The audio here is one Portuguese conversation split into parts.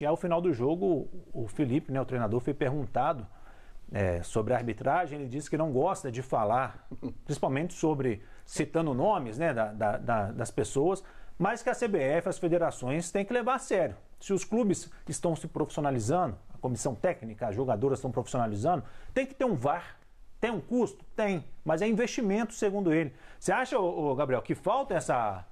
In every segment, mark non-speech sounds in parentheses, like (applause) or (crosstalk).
E ao final do jogo, o Felipe, né, o treinador, foi perguntado é, sobre a arbitragem. Ele disse que não gosta de falar, (laughs) principalmente sobre citando nomes né, da, da, das pessoas, mas que a CBF, as federações, têm que levar a sério. Se os clubes estão se profissionalizando, a comissão técnica, as jogadoras estão profissionalizando, tem que ter um VAR. Tem um custo? Tem, mas é investimento, segundo ele. Você acha, ô, ô, Gabriel, que falta essa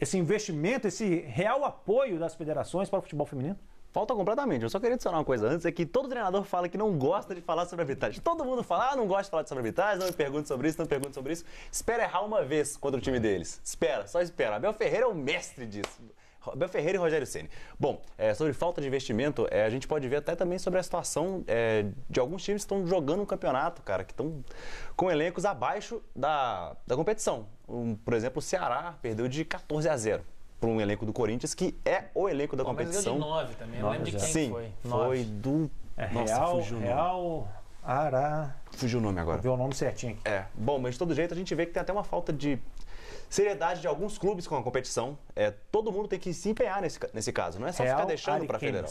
esse investimento, esse real apoio das federações para o futebol feminino? Falta completamente. Eu só queria adicionar uma coisa antes, é que todo treinador fala que não gosta de falar sobre arbitragem. Todo mundo fala, ah, não gosta de falar sobre arbitragem, não me pergunte sobre isso, não me pergunte sobre isso. Espera errar uma vez contra o time deles. Espera, só espera. Abel Ferreira é o mestre disso. Abel Ferreira e Rogério Ceni. Bom, é, sobre falta de investimento, é, a gente pode ver até também sobre a situação é, de alguns times que estão jogando um campeonato, cara, que estão com elencos abaixo da, da competição um, por exemplo, o Ceará perdeu de 14 a 0 para um elenco do Corinthians, que é o elenco da competição. Mas de 9 também, não lembro de quem Sim, foi. foi do... É, Nossa, Real, fugiu Real Ará... Fugiu o nome agora. Viu o nome certinho aqui. É. Bom, mas de todo jeito a gente vê que tem até uma falta de seriedade de alguns clubes com a competição. É, todo mundo tem que se empenhar nesse, nesse caso, não é só Real ficar deixando para Federal.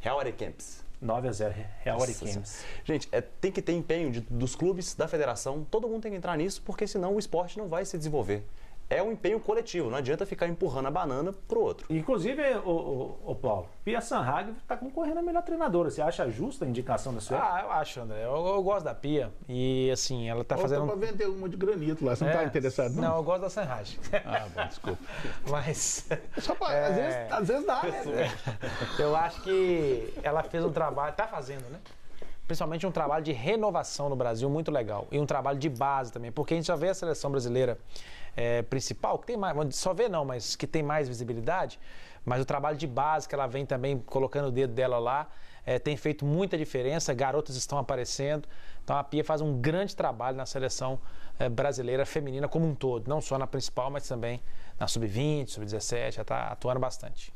Real Arequemps. 9 a 0 Real Ariquemes. Gente, é, tem que ter empenho de, dos clubes, da federação, todo mundo tem que entrar nisso, porque senão o esporte não vai se desenvolver é um empenho coletivo, não adianta ficar empurrando a banana pro outro. Inclusive, o, o, o Paulo, Pia Sanhag está concorrendo a melhor treinadora. Você acha justa a indicação da sua? Ah, eu acho, André. Eu, eu gosto da Pia. E assim, ela está fazendo. Tá pra vender uma de granito lá, você tá é, não está interessado, não? Não, eu gosto da Sanhag. Ah, bom, desculpa. (laughs) Mas. Só pra, é... às, vezes, é, às vezes dá, né? Eu acho que ela fez um trabalho. Tá fazendo, né? principalmente um trabalho de renovação no Brasil muito legal e um trabalho de base também, porque a gente já vê a seleção brasileira é, principal, que tem mais, só vê não, mas que tem mais visibilidade, mas o trabalho de base que ela vem também colocando o dedo dela lá é, tem feito muita diferença, garotas estão aparecendo, então a Pia faz um grande trabalho na seleção é, brasileira feminina como um todo, não só na principal, mas também na sub-20, sub-17, já está atuando bastante.